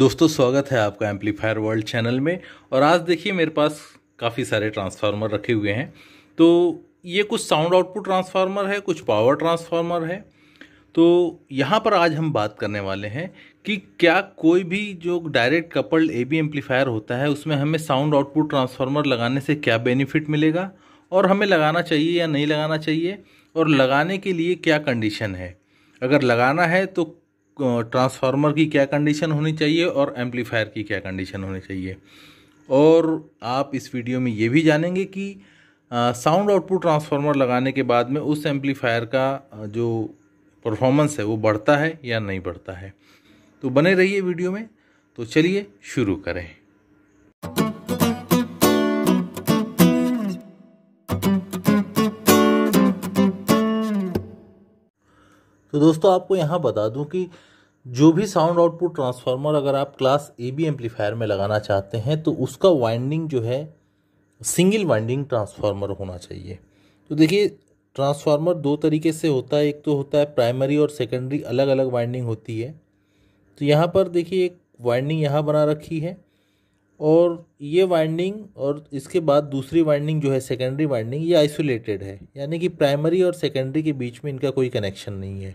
दोस्तों स्वागत है आपका एम्पलीफायर वर्ल्ड चैनल में और आज देखिए मेरे पास काफ़ी सारे ट्रांसफार्मर रखे हुए हैं तो ये कुछ साउंड आउटपुट ट्रांसफार्मर है कुछ पावर ट्रांसफार्मर है तो यहाँ पर आज हम बात करने वाले हैं कि क्या कोई भी जो direct coupled A B amplifier होता है उसमें हमें साउंड आउटपुट ट्रांसफार्मर लगाने से क्या बेनिफिट मिलेगा और हमें लगाना चाहिए या नहीं लगाना चाहिए और लगाने के लिए क्या कंडीशन है अगर लगाना है तो ट्रांसफार्मर की क्या कंडीशन होनी चाहिए और एम्पलीफायर की क्या कंडीशन होनी चाहिए और आप इस वीडियो में ये भी जानेंगे कि साउंड आउटपुट ट्रांसफार्मर लगाने के बाद में उस एम्पलीफायर का जो परफॉर्मेंस है वो बढ़ता है या नहीं बढ़ता है तो बने रहिए वीडियो में तो चलिए शुरू करें तो दोस्तों आपको यहाँ बता दूं कि जो भी साउंड आउटपुट ट्रांसफार्मर अगर आप क्लास ए बी एम्पलीफायर में लगाना चाहते हैं तो उसका वाइंडिंग जो है सिंगल वाइंडिंग ट्रांसफार्मर होना चाहिए तो देखिए ट्रांसफार्मर दो तरीके से होता है एक तो होता है प्राइमरी और सेकेंडरी अलग अलग वाइंडिंग होती है तो यहाँ पर देखिए एक वाइंडिंग यहाँ बना रखी है और ये वाइंडिंग और इसके बाद दूसरी वाइंडिंग जो है सेकेंडरी वाइंडिंग ये आइसोलेटेड है यानी कि प्राइमरी और सेकेंडरी के बीच में इनका कोई कनेक्शन नहीं है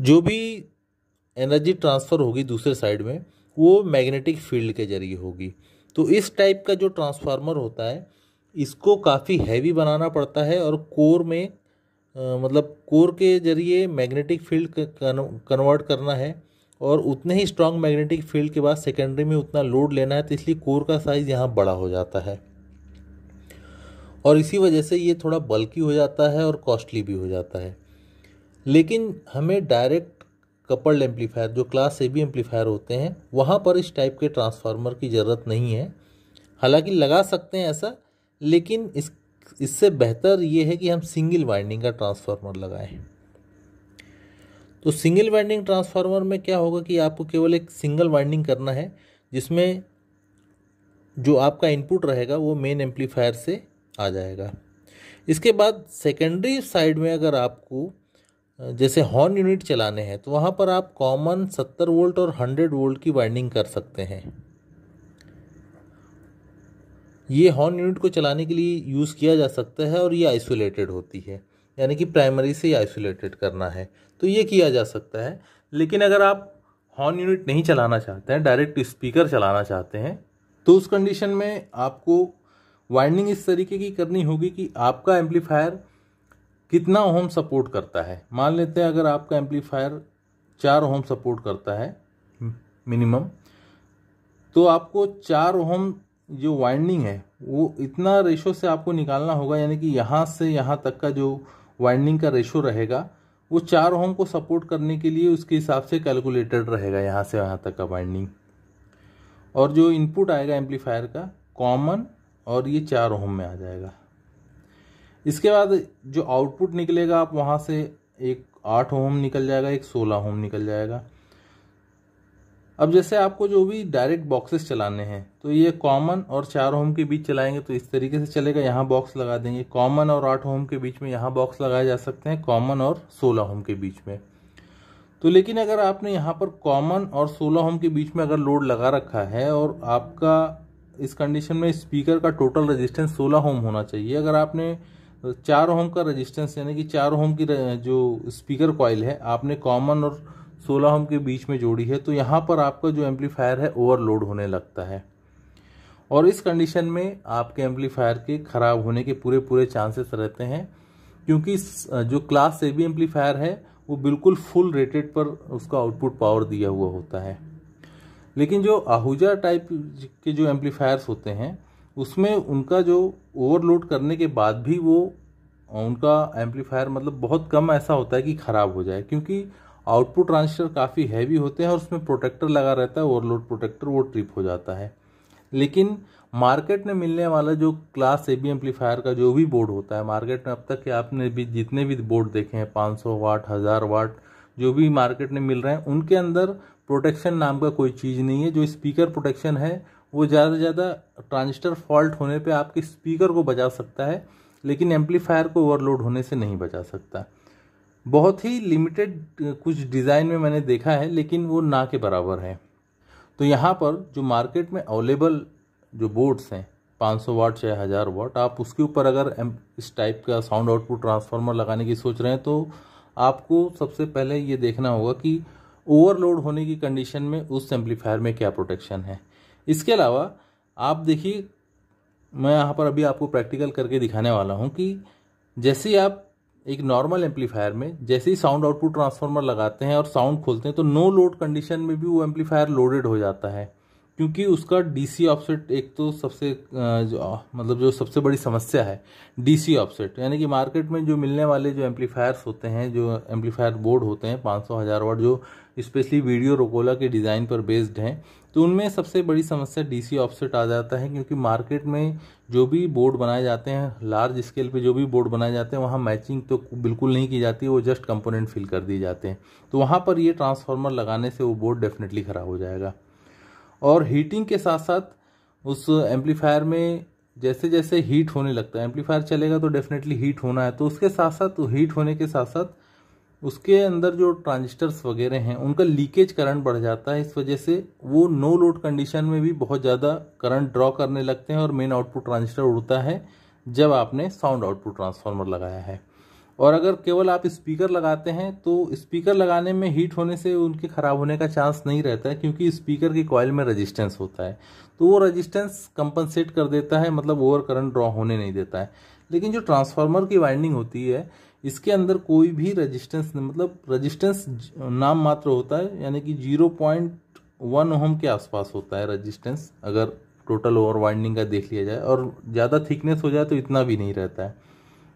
जो भी एनर्जी ट्रांसफ़र होगी दूसरे साइड में वो मैग्नेटिक फील्ड के जरिए होगी तो इस टाइप का जो ट्रांसफार्मर होता है इसको काफ़ी हैवी बनाना पड़ता है और कोर में आ, मतलब कोर के जरिए मैग्नेटिक फील्ड कन्वर्ट करना है और उतने ही स्ट्रांग मैग्नेटिक फील्ड के बाद सेकेंडरी में उतना लोड लेना है तो इसलिए कोर का साइज़ यहाँ बड़ा हो जाता है और इसी वजह से ये थोड़ा बल्की हो जाता है और कॉस्टली भी हो जाता है लेकिन हमें डायरेक्ट कपल्ड एम्पलीफायर जो क्लास ए बी एम्पलीफायर होते हैं वहाँ पर इस टाइप के ट्रांसफार्मर की ज़रूरत नहीं है हालांकि लगा सकते हैं ऐसा लेकिन इस इससे बेहतर ये है कि हम सिंगल वाइंडिंग का ट्रांसफार्मर लगाएं तो सिंगल वाइंडिंग ट्रांसफार्मर में क्या होगा कि आपको केवल एक सिंगल वाइंडिंग करना है जिसमें जो आपका इनपुट रहेगा वो मेन एम्पलीफायर से आ जाएगा इसके बाद सेकेंडरी साइड में अगर आपको जैसे हॉर्न यूनिट चलाने हैं तो वहाँ पर आप कॉमन सत्तर वोल्ट और हंड्रेड वोल्ट की वाइंडिंग कर सकते हैं ये हॉर्न यूनिट को चलाने के लिए यूज़ किया जा सकता है और ये आइसोलेटेड होती है यानी कि प्राइमरी से आइसोलेटेड करना है तो ये किया जा सकता है लेकिन अगर आप हॉर्न यूनिट नहीं चलाना चाहते हैं डायरेक्ट स्पीकर चलाना चाहते हैं तो उस कंडीशन में आपको वाइंडिंग इस तरीके की करनी होगी कि आपका एम्पलीफायर कितना ओम सपोर्ट करता है मान लेते हैं अगर आपका एम्पलीफायर चार ओम सपोर्ट करता है मिनिमम तो आपको चार ओम जो वाइंडिंग है वो इतना रेशो से आपको निकालना होगा यानी कि यहाँ से यहाँ तक का जो वाइंडिंग का रेशो रहेगा वो चार ओम को सपोर्ट करने के लिए उसके हिसाब से कैलकुलेटेड रहेगा यहाँ से यहाँ तक का वाइंडिंग और जो इनपुट आएगा एम्पलीफायर का कॉमन और ये चार ओम में आ जाएगा इसके बाद जो आउटपुट निकलेगा आप वहाँ से एक आठ होम निकल जाएगा एक सोलह होम निकल जाएगा अब जैसे आपको जो भी डायरेक्ट बॉक्सेस चलाने हैं तो ये कॉमन और चार होम के बीच चलाएंगे तो इस तरीके से चलेगा यहाँ बॉक्स लगा देंगे कॉमन और आठ होम के बीच में यहाँ बॉक्स लगाए जा सकते हैं कॉमन और सोलह होम के बीच में तो लेकिन अगर आपने यहाँ पर कॉमन और सोलह होम के बीच में अगर लोड लगा रखा है और आपका इस कंडीशन में स्पीकर का टोटल रजिस्टेंस सोलह होम होना चाहिए अगर आपने तो चार ओम का रेजिस्टेंस यानी कि चार ओम की जो स्पीकर कॉइल है आपने कॉमन और सोलह ओम के बीच में जोड़ी है तो यहाँ पर आपका जो एम्पलीफायर है ओवरलोड होने लगता है और इस कंडीशन में आपके एम्पलीफायर के ख़राब होने के पूरे पूरे चांसेस रहते हैं क्योंकि जो क्लास ए बी एम्पलीफायर है वो बिल्कुल फुल रेटेड पर उसका आउटपुट पावर दिया हुआ होता है लेकिन जो आहूजा टाइप के जो एम्पलीफायर्स होते हैं उसमें उनका जो ओवरलोड करने के बाद भी वो उनका एम्पलीफायर मतलब बहुत कम ऐसा होता है कि ख़राब हो जाए क्योंकि आउटपुट ट्रांसिस्टर काफ़ी हैवी होते हैं और उसमें प्रोटेक्टर लगा रहता है ओवरलोड प्रोटेक्टर वो ट्रिप हो जाता है लेकिन मार्केट में मिलने वाला जो क्लास ए बी एम्पलीफायर का जो भी बोर्ड होता है मार्केट में अब तक के आपने भी जितने भी बोर्ड देखे हैं सौ वाट हज़ार वाट जो भी मार्केट में मिल रहे हैं उनके अंदर प्रोटेक्शन नाम का कोई चीज़ नहीं है जो स्पीकर प्रोटेक्शन है वो ज़्यादा से ज़्यादा ट्रांजिस्टर फॉल्ट होने पे आपके स्पीकर को बजा सकता है लेकिन एम्पलीफायर को ओवरलोड होने से नहीं बचा सकता बहुत ही लिमिटेड कुछ डिज़ाइन में मैंने देखा है लेकिन वो ना के बराबर है तो यहाँ पर जो मार्केट में अवेलेबल जो बोर्ड्स हैं 500 वाट चाहे हज़ार वाट आप उसके ऊपर अगर इस टाइप का साउंड आउटपुट ट्रांसफार्मर लगाने की सोच रहे हैं तो आपको सबसे पहले ये देखना होगा कि ओवरलोड होने की कंडीशन में उस एम्पलीफायर में क्या प्रोटेक्शन है इसके अलावा आप देखिए मैं यहाँ पर अभी आपको प्रैक्टिकल करके दिखाने वाला हूँ कि जैसे आप एक नॉर्मल एम्पलीफायर में जैसे ही साउंड आउटपुट ट्रांसफार्मर लगाते हैं और साउंड खोलते हैं तो नो लोड कंडीशन में भी वो एम्पलीफायर लोडेड हो जाता है क्योंकि उसका डीसी ऑफसेट एक तो सबसे जो मतलब जो सबसे बड़ी समस्या है डीसी ऑफसेट यानी कि मार्केट में जो मिलने वाले जो एम्पलीफायर्स होते हैं जो एम्पलीफायर बोर्ड होते हैं पाँच सौ हज़ार वाट जो स्पेशली वीडियो रोकोला के डिज़ाइन पर बेस्ड हैं तो उनमें सबसे बड़ी समस्या डीसी ऑफसेट आ जाता है क्योंकि मार्केट में जो भी बोर्ड बनाए जाते हैं लार्ज स्केल पे जो भी बोर्ड बनाए जाते हैं वहाँ मैचिंग तो बिल्कुल नहीं की जाती वो जस्ट कंपोनेंट फिल कर दिए जाते हैं तो वहाँ पर ये ट्रांसफार्मर लगाने से वो बोर्ड डेफिनेटली ख़राब हो जाएगा और हीटिंग के साथ साथ उस एम्पलीफायर में जैसे जैसे हीट होने लगता है एम्पलीफायर चलेगा तो डेफिनेटली हीट होना है तो उसके साथ साथ हीट होने के साथ साथ उसके अंदर जो ट्रांजिस्टर्स वगैरह हैं उनका लीकेज करंट बढ़ जाता है इस वजह से वो नो लोड कंडीशन में भी बहुत ज़्यादा करंट ड्रॉ करने लगते हैं और मेन आउटपुट ट्रांजिस्टर उड़ता है जब आपने साउंड आउटपुट ट्रांसफार्मर लगाया है और अगर केवल आप स्पीकर लगाते हैं तो स्पीकर लगाने में हीट होने से उनके ख़राब होने का चांस नहीं रहता है क्योंकि स्पीकर की कॉयल में रेजिस्टेंस होता है तो वो रेजिस्टेंस कंपनसेट कर देता है मतलब ओवर करंट ड्रॉ होने नहीं देता है लेकिन जो ट्रांसफार्मर की वाइंडिंग होती है इसके अंदर कोई भी रजिस्टेंस मतलब रजिस्टेंस नाम मात्र होता है यानी कि जीरो पॉइंट वन ओम के आसपास होता है रजिस्टेंस अगर टोटल ओवर वाइंडिंग का देख लिया जाए और ज़्यादा थिकनेस हो जाए तो इतना भी नहीं रहता है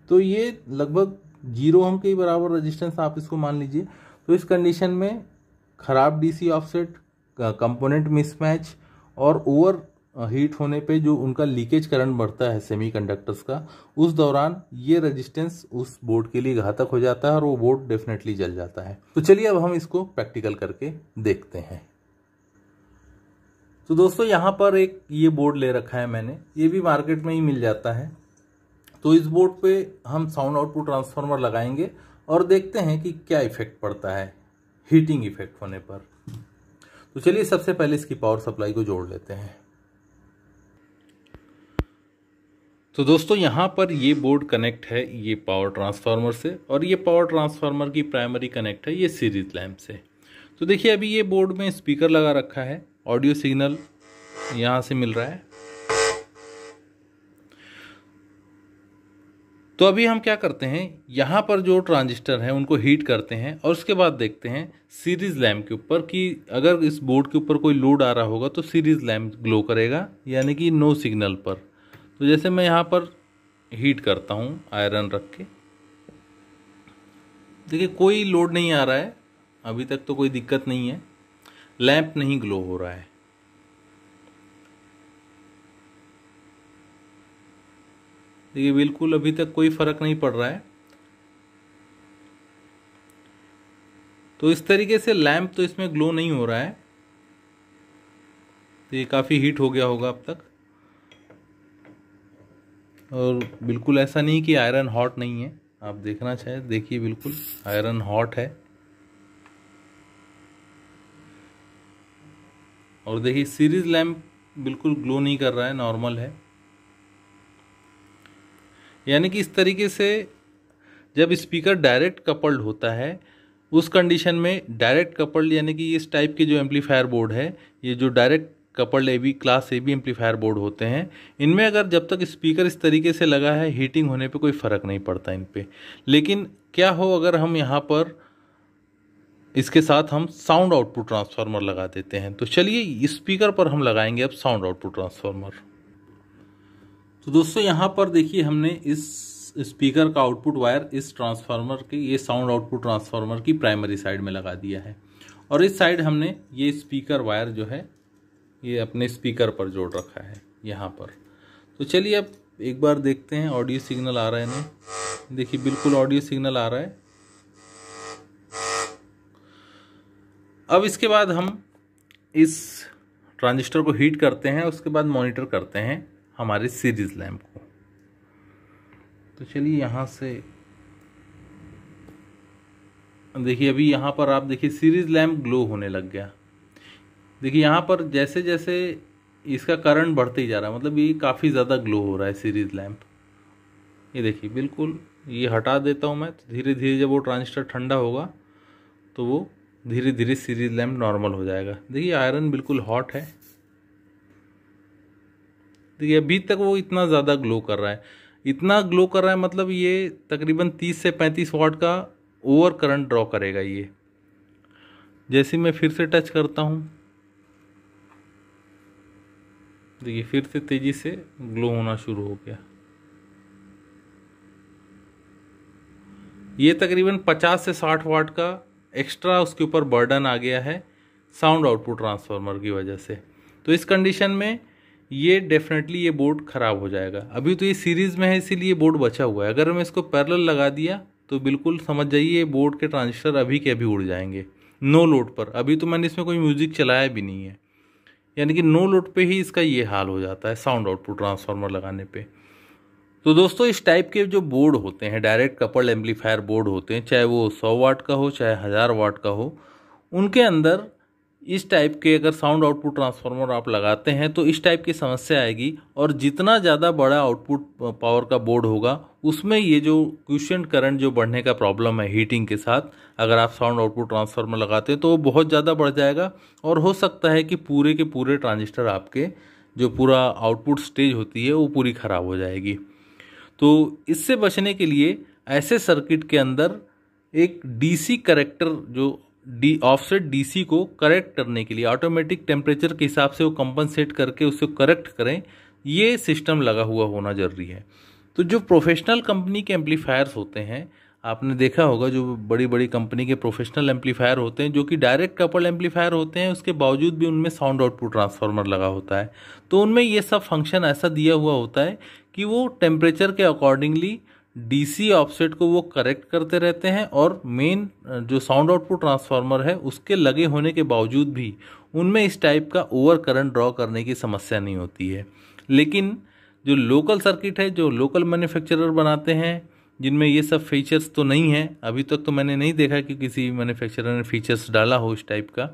तो ये लगभग जीरो ओम के बराबर रेजिस्टेंस आप इसको मान लीजिए तो इस कंडीशन में ख़राब डीसी ऑफसेट कंपोनेंट मिसमैच और ओवर हीट होने पे जो उनका लीकेज करंट बढ़ता है सेमीकंडक्टर्स का उस दौरान ये रेजिस्टेंस उस बोर्ड के लिए घातक हो जाता है और वो बोर्ड डेफिनेटली जल जाता है तो चलिए अब हम इसको प्रैक्टिकल करके देखते हैं तो दोस्तों यहाँ पर एक ये बोर्ड ले रखा है मैंने ये भी मार्केट में ही मिल जाता है तो इस बोर्ड पे हम साउंड आउटपुट ट्रांसफार्मर लगाएंगे और देखते हैं कि क्या इफेक्ट पड़ता है हीटिंग इफेक्ट होने पर तो चलिए सबसे पहले इसकी पावर सप्लाई को जोड़ लेते हैं तो दोस्तों यहाँ पर ये बोर्ड कनेक्ट है ये पावर ट्रांसफार्मर से और ये पावर ट्रांसफार्मर की प्राइमरी कनेक्ट है ये सीरीज लैम्प से तो देखिए अभी ये बोर्ड में स्पीकर लगा रखा है ऑडियो सिग्नल यहाँ से मिल रहा है तो अभी हम क्या करते हैं यहाँ पर जो ट्रांजिस्टर हैं उनको हीट करते हैं और उसके बाद देखते हैं सीरीज़ लैम्प के ऊपर कि अगर इस बोर्ड के ऊपर कोई लोड आ रहा होगा तो सीरीज़ लैम्प ग्लो करेगा यानी कि नो सिग्नल पर तो जैसे मैं यहाँ पर हीट करता हूँ आयरन रख के देखिए कोई लोड नहीं आ रहा है अभी तक तो कोई दिक्कत नहीं है लैम्प नहीं ग्लो हो रहा है देखिए बिल्कुल अभी तक कोई फर्क नहीं पड़ रहा है तो इस तरीके से लैम्प तो इसमें ग्लो नहीं हो रहा है तो ये काफ़ी हीट हो गया होगा अब तक और बिल्कुल ऐसा नहीं कि आयरन हॉट नहीं है आप देखना चाहें देखिए बिल्कुल आयरन हॉट है और देखिए सीरीज लैम्प बिल्कुल ग्लो नहीं कर रहा है नॉर्मल है यानी कि इस तरीके से जब स्पीकर डायरेक्ट कपल्ड होता है उस कंडीशन में डायरेक्ट कपल्ड यानी कि इस टाइप के जो एम्पलीफायर बोर्ड है ये जो direct coupled A B class A B amplifier board होते हैं इनमें अगर जब तक स्पीकर इस तरीके से लगा है हीटिंग होने पे कोई फ़र्क नहीं पड़ता इन पर लेकिन क्या हो अगर हम यहाँ पर इसके साथ हम साउंड आउटपुट ट्रांसफार्मर लगा देते हैं तो चलिए स्पीकर पर हम लगाएंगे अब साउंड आउटपुट ट्रांसफार्मर तो दोस्तों यहाँ पर देखिए हमने इस स्पीकर का आउटपुट वायर इस ट्रांसफार्मर के ये साउंड आउटपुट ट्रांसफार्मर की प्राइमरी साइड में लगा दिया है और इस साइड हमने ये स्पीकर वायर जो है ये अपने स्पीकर पर जोड़ रखा है यहाँ पर तो चलिए अब एक बार देखते हैं ऑडियो सिग्नल आ रहे हैं देखिए बिल्कुल ऑडियो सिग्नल आ रहा है अब इसके बाद हम इस ट्रांजिस्टर को हीट करते हैं उसके बाद मॉनिटर करते हैं हमारे सीरीज़ लैम्प को तो चलिए यहाँ से देखिए अभी यहाँ पर आप देखिए सीरीज़ लैम्प ग्लो होने लग गया देखिए यहाँ पर जैसे जैसे इसका करंट बढ़ते ही जा रहा है मतलब ये काफ़ी ज़्यादा ग्लो हो रहा है सीरीज़ लैम्प ये देखिए बिल्कुल ये हटा देता हूँ मैं तो धीरे धीरे जब वो ट्रांजिस्टर ठंडा होगा तो वो धीरे धीरे सीरीज लैम्प नॉर्मल हो जाएगा देखिए आयरन बिल्कुल हॉट है तो ये अभी तक वो इतना ज़्यादा ग्लो कर रहा है इतना ग्लो कर रहा है मतलब ये तकरीबन 30 से 35 वाट का ओवर करंट ड्रॉ करेगा ये जैसे मैं फिर से टच करता हूँ देखिए फिर से तेज़ी से ग्लो होना शुरू हो गया ये तकरीबन 50 से 60 वाट का एक्स्ट्रा उसके ऊपर बर्डन आ गया है साउंड आउटपुट ट्रांसफार्मर की वजह से तो इस कंडीशन में ये डेफिनेटली ये बोर्ड ख़राब हो जाएगा अभी तो ये सीरीज़ में है इसीलिए बोर्ड बचा हुआ है अगर मैं इसको पैरेलल लगा दिया तो बिल्कुल समझ जाइए बोर्ड के ट्रांजिस्टर अभी के अभी उड़ जाएंगे नो लोड पर अभी तो मैंने इसमें कोई म्यूज़िक चलाया भी नहीं है यानी कि नो लोड पे ही इसका ये हाल हो जाता है साउंड आउटपुट ट्रांसफार्मर लगाने पे तो दोस्तों इस टाइप के जो बोर्ड होते हैं डायरेक्ट कपल एम्पलीफायर बोर्ड होते हैं चाहे वो सौ वाट का हो चाहे हज़ार वाट का हो उनके अंदर इस टाइप के अगर साउंड आउटपुट ट्रांसफार्मर आप लगाते हैं तो इस टाइप की समस्या आएगी और जितना ज़्यादा बड़ा आउटपुट पावर का बोर्ड होगा उसमें ये जो क्वेश्चन करंट जो बढ़ने का प्रॉब्लम है हीटिंग के साथ अगर आप साउंड आउटपुट ट्रांसफार्मर लगाते हैं तो वो बहुत ज़्यादा बढ़ जाएगा और हो सकता है कि पूरे के पूरे ट्रांजिस्टर आपके जो पूरा आउटपुट स्टेज होती है वो पूरी ख़राब हो जाएगी तो इससे बचने के लिए ऐसे सर्किट के अंदर एक डीसी करेक्टर जो डी ऑफसेट डीसी को करेक्ट करने के लिए ऑटोमेटिक टेम्परेचर के हिसाब से वो कंपनसेट करके उसको करेक्ट करें ये सिस्टम लगा हुआ होना ज़रूरी है तो जो प्रोफेशनल कंपनी के एम्पलीफायर्स होते हैं आपने देखा होगा जो बड़ी बड़ी कंपनी के प्रोफेशनल एम्पलीफायर होते हैं जो कि डायरेक्ट कपल एम्पलीफायर होते हैं उसके बावजूद भी उनमें साउंड आउटपुट ट्रांसफार्मर लगा होता है तो उनमें ये सब फंक्शन ऐसा दिया हुआ होता है कि वो टेम्परेचर के अकॉर्डिंगली डीसी ऑफसेट को वो करेक्ट करते रहते हैं और मेन जो साउंड आउटपुट ट्रांसफार्मर है उसके लगे होने के बावजूद भी उनमें इस टाइप का ओवर करंट ड्रॉ करने की समस्या नहीं होती है लेकिन जो लोकल सर्किट है जो लोकल मैन्युफैक्चरर बनाते हैं जिनमें ये सब फीचर्स तो नहीं है अभी तक तो मैंने नहीं देखा कि किसी मैन्युफैक्चरर ने फीचर्स डाला हो इस टाइप का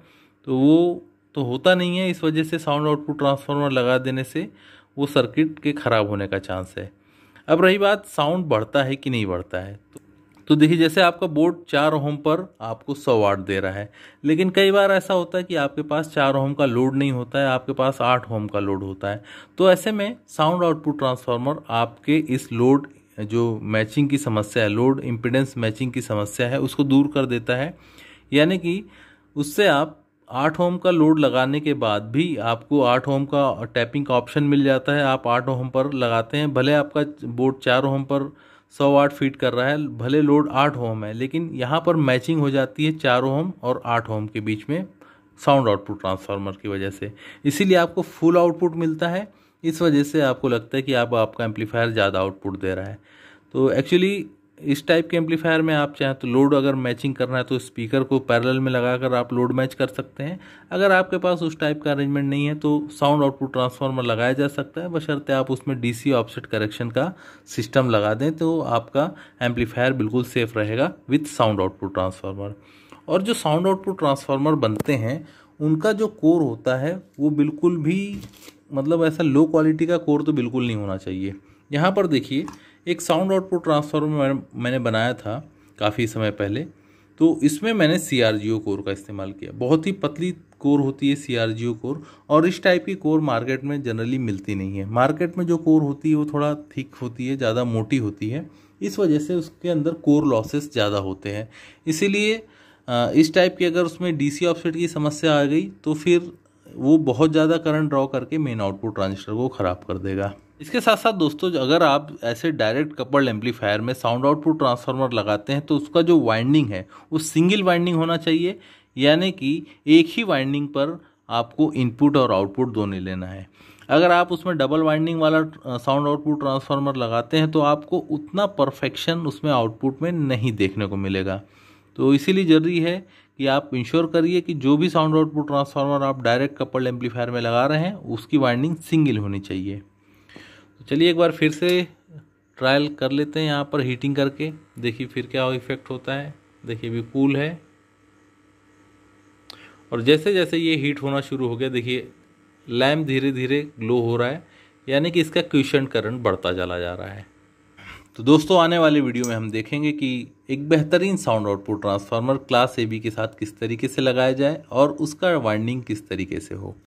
तो वो तो होता नहीं है इस वजह से साउंड आउटपुट ट्रांसफार्मर लगा देने से वो सर्किट के ख़राब होने का चांस है अब रही बात साउंड बढ़ता है कि नहीं बढ़ता है तो तो देखिए जैसे आपका बोर्ड चार ओम पर आपको सौ वाट दे रहा है लेकिन कई बार ऐसा होता है कि आपके पास चार ओम का लोड नहीं होता है आपके पास आठ ओम का लोड होता है तो ऐसे में साउंड आउटपुट ट्रांसफार्मर आपके इस लोड जो मैचिंग की समस्या है लोड इम्पिडेंस मैचिंग की समस्या है उसको दूर कर देता है यानी कि उससे आप आठ ओम का लोड लगाने के बाद भी आपको आठ ओम का टैपिंग का ऑप्शन मिल जाता है आप आठ ओम पर लगाते हैं भले आपका बोर्ड चार ओम पर सौ आठ फीट कर रहा है भले लोड आठ ओम है लेकिन यहाँ पर मैचिंग हो जाती है चार ओम और आठ ओम के बीच में साउंड आउटपुट ट्रांसफार्मर की वजह से इसीलिए आपको फुल आउटपुट मिलता है इस वजह से आपको लगता है कि आप आपका एम्पलीफायर ज़्यादा आउटपुट दे रहा है तो एक्चुअली इस टाइप के एम्पलीफायर में आप चाहें तो लोड अगर मैचिंग करना है तो स्पीकर को पैरेलल में लगाकर आप लोड मैच कर सकते हैं अगर आपके पास उस टाइप का अरेंजमेंट नहीं है तो साउंड आउटपुट ट्रांसफार्मर लगाया जा सकता है बशर्ते आप उसमें डीसी ऑफसेट करेक्शन का सिस्टम लगा दें तो आपका एम्पलीफायर बिल्कुल सेफ रहेगा विथ साउंड आउटपुट ट्रांसफार्मर और जो साउंड आउटपुट ट्रांसफार्मर बनते हैं उनका जो कोर होता है वो बिल्कुल भी मतलब ऐसा लो क्वालिटी का कोर तो बिल्कुल नहीं होना चाहिए यहाँ पर देखिए एक साउंड आउटपुट ट्रांसफार्मर मैंने बनाया था काफ़ी समय पहले तो इसमें मैंने सी आर जी ओ कोर का इस्तेमाल किया बहुत ही पतली कोर होती है सी आर जी ओ कोर और इस टाइप की कोर मार्केट में जनरली मिलती नहीं है मार्केट में जो कोर होती है वो थोड़ा थिक होती है ज़्यादा मोटी होती है इस वजह से उसके अंदर कोर लॉसेस ज़्यादा होते हैं इसीलिए इस टाइप की अगर उसमें डी सी ऑफसेट की समस्या आ गई तो फिर वो बहुत ज़्यादा करंट ड्रॉ करके मेन आउटपुट ट्रांजिस्टर को ख़राब कर देगा इसके साथ साथ दोस्तों अगर आप ऐसे डायरेक्ट कपल्ड एम्पलीफायर में साउंड आउटपुट ट्रांसफार्मर लगाते हैं तो उसका जो वाइंडिंग है वो सिंगल वाइंडिंग होना चाहिए यानी कि एक ही वाइंडिंग पर आपको इनपुट और आउटपुट दोनों लेना है अगर आप उसमें डबल वाइंडिंग वाला साउंड आउटपुट ट्रांसफार्मर लगाते हैं तो आपको उतना परफेक्शन उसमें आउटपुट में नहीं देखने को मिलेगा तो इसीलिए ज़रूरी है कि आप इंश्योर करिए कि जो भी साउंड आउटपुट ट्रांसफार्मर आप डायरेक्ट कपल्ड एम्पलीफायर में लगा रहे हैं उसकी वाइंडिंग सिंगल होनी चाहिए तो चलिए एक बार फिर से ट्रायल कर लेते हैं यहाँ पर हीटिंग करके देखिए फिर क्या इफेक्ट होता है देखिए अभी कूल है और जैसे जैसे ये हीट होना शुरू हो गया देखिए लैम्प धीरे धीरे ग्लो हो रहा है यानी कि इसका क्यूशन करंट बढ़ता चला जा रहा है तो दोस्तों आने वाले वीडियो में हम देखेंगे कि एक बेहतरीन sound output transformer class A B के साथ किस तरीके से लगाया जाए और उसका वाइंडिंग किस तरीके से हो